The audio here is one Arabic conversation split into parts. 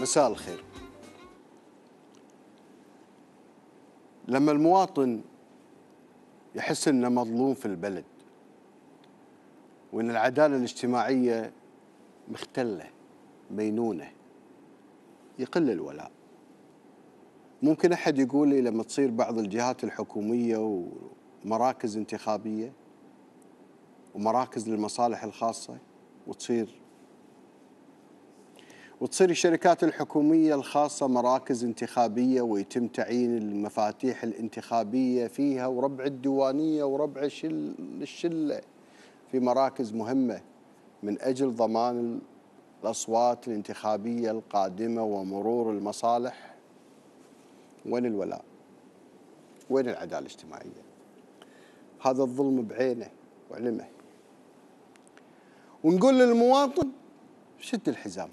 مساء الخير لما المواطن يحس انه مظلوم في البلد وان العداله الاجتماعيه مختله مينونه يقل الولاء ممكن احد يقول لي لما تصير بعض الجهات الحكوميه ومراكز انتخابيه ومراكز للمصالح الخاصه وتصير وتصير الشركات الحكومية الخاصة مراكز انتخابية ويتم تعيين المفاتيح الانتخابية فيها وربع الديوانية وربع الشل الشلة في مراكز مهمة من أجل ضمان الأصوات الانتخابية القادمة ومرور المصالح وين الولاء وين العدالة الاجتماعية هذا الظلم بعينه وعلمه ونقول للمواطن شد الحزام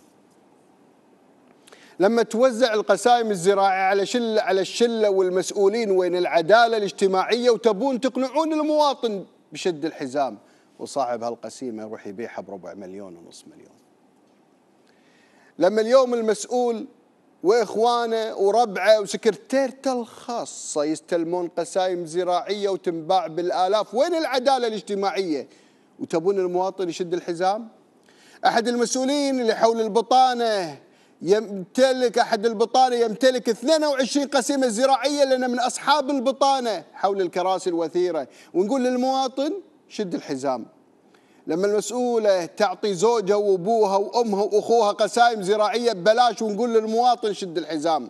لما توزع القسائم الزراعية على شلة على الشلة والمسؤولين وين العدالة الاجتماعية وتبون تقنعون المواطن بشد الحزام وصاحب هالقسيمة يروح يبيعها بربع مليون ونص مليون لما اليوم المسؤول واخوانه وربعه وسكرتيرته الخاصه يستلمون قسائم زراعيه وتنباع بالالاف، وين العداله الاجتماعيه؟ وتبون المواطن يشد الحزام؟ احد المسؤولين اللي حول البطانه يمتلك أحد البطانة يمتلك 22 قسيمة زراعية لنا من أصحاب البطانة حول الكراسي الوثيرة ونقول للمواطن شد الحزام لما المسؤولة تعطي زوجها وأبوها وأمها وأخوها قسائم زراعية ببلاش ونقول للمواطن شد الحزام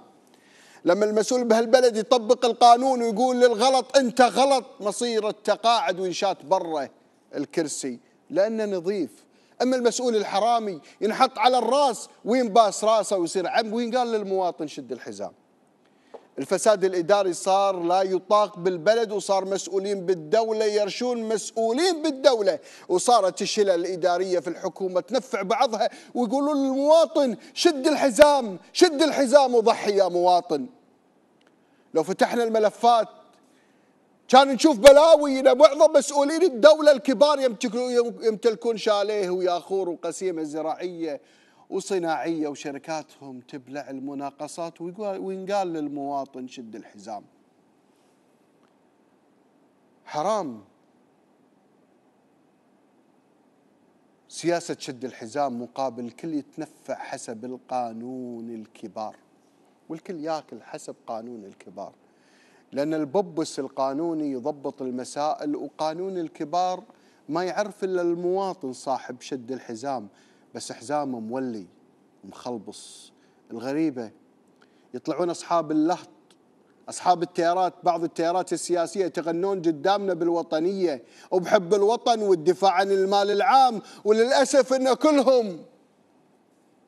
لما المسؤول بهالبلد يطبق القانون ويقول للغلط أنت غلط مصير التقاعد وإنشات برة الكرسي لأنه نظيف اما المسؤول الحرامي ينحط على الراس وينباس راسه ويصير عم وين قال للمواطن شد الحزام الفساد الاداري صار لا يطاق بالبلد وصار مسؤولين بالدوله يرشون مسؤولين بالدوله وصارت الشلل الاداريه في الحكومه تنفع بعضها ويقولون للمواطن شد الحزام شد الحزام وضحي يا مواطن لو فتحنا الملفات كان نشوف بلاوي معظم مسؤولين الدولة الكبار يمتلكون شاليه وياخور وقسيمة زراعية وصناعية وشركاتهم تبلع المناقصات وينقال للمواطن شد الحزام حرام سياسة شد الحزام مقابل الكل يتنفع حسب القانون الكبار والكل ياكل حسب قانون الكبار لأن الببس القانوني يضبط المسائل وقانون الكبار ما يعرف إلا المواطن صاحب شد الحزام بس حزامه مولي مخلبص الغريبة يطلعون أصحاب اللهط أصحاب التيارات بعض التيارات السياسية يتغنون قدامنا بالوطنية وبحب الوطن والدفاع عن المال العام وللأسف أن كلهم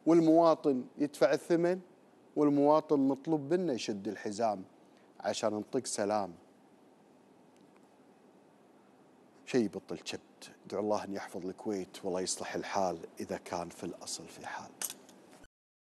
والمواطن يدفع الثمن والمواطن مطلوب منه يشد الحزام عشان نطق سلام شيء يبطل شبت ادعو الله ان يحفظ الكويت والله يصلح الحال اذا كان في الاصل في حال